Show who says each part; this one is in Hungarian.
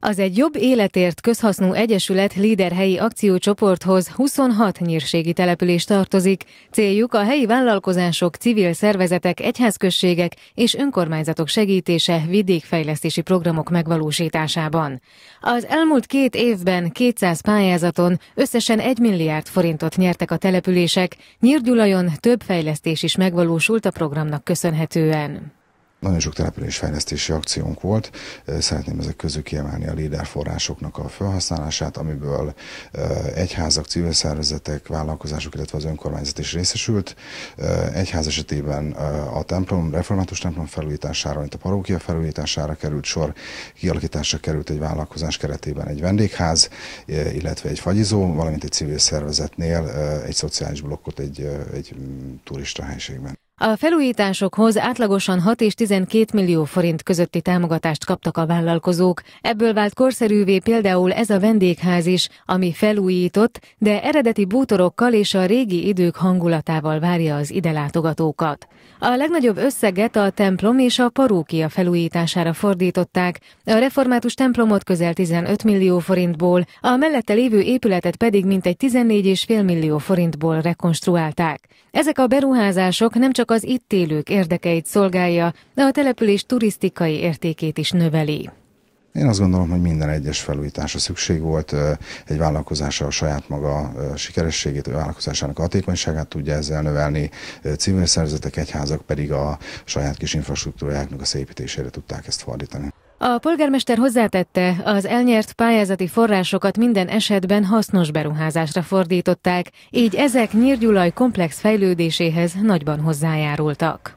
Speaker 1: Az egy jobb életért közhasznú egyesület líderhelyi akciócsoporthoz 26 nyírségi település tartozik. Céljuk a helyi vállalkozások, civil szervezetek, egyházközségek és önkormányzatok segítése vidékfejlesztési programok megvalósításában. Az elmúlt két évben 200 pályázaton összesen 1 milliárd forintot nyertek a települések, Nyírgyulajon több fejlesztés is megvalósult a programnak köszönhetően.
Speaker 2: Nagyon sok településfejlesztési akciónk volt, szeretném ezek közül kiemelni a líder forrásoknak a felhasználását, amiből egyházak, civil szervezetek, vállalkozások, illetve az önkormányzat is részesült. Egyház esetében a templom, református templom felújítására, mint a parókia felújítására került sor, kialakításra került egy vállalkozás keretében egy vendégház, illetve egy fagyizó, valamint egy civil szervezetnél egy szociális blokkot egy, egy mm, turista helységben.
Speaker 1: A felújításokhoz átlagosan 6 és 12 millió forint közötti támogatást kaptak a vállalkozók, ebből vált korszerűvé például ez a vendégház is, ami felújított, de eredeti bútorokkal és a régi idők hangulatával várja az ide látogatókat. A legnagyobb összeget a templom és a parókia felújítására fordították, a református templomot közel 15 millió forintból, a mellette lévő épületet pedig mintegy 14,5 millió forintból rekonstruálták. Ezek a beruházások nem csak csak az itt élők érdekeit szolgálja, de a település turisztikai értékét is növeli.
Speaker 2: Én azt gondolom, hogy minden egyes felújításra szükség volt. Egy vállalkozása a saját maga sikerességét, a vállalkozásának hatékonyságát tudja ezzel növelni. Civil szervezetek, egyházak pedig a saját kis infrastruktúrájáknak a szépítésére tudták ezt fordítani.
Speaker 1: A polgármester hozzátette, az elnyert pályázati forrásokat minden esetben hasznos beruházásra fordították, így ezek Nyírgyulaj komplex fejlődéséhez nagyban hozzájárultak.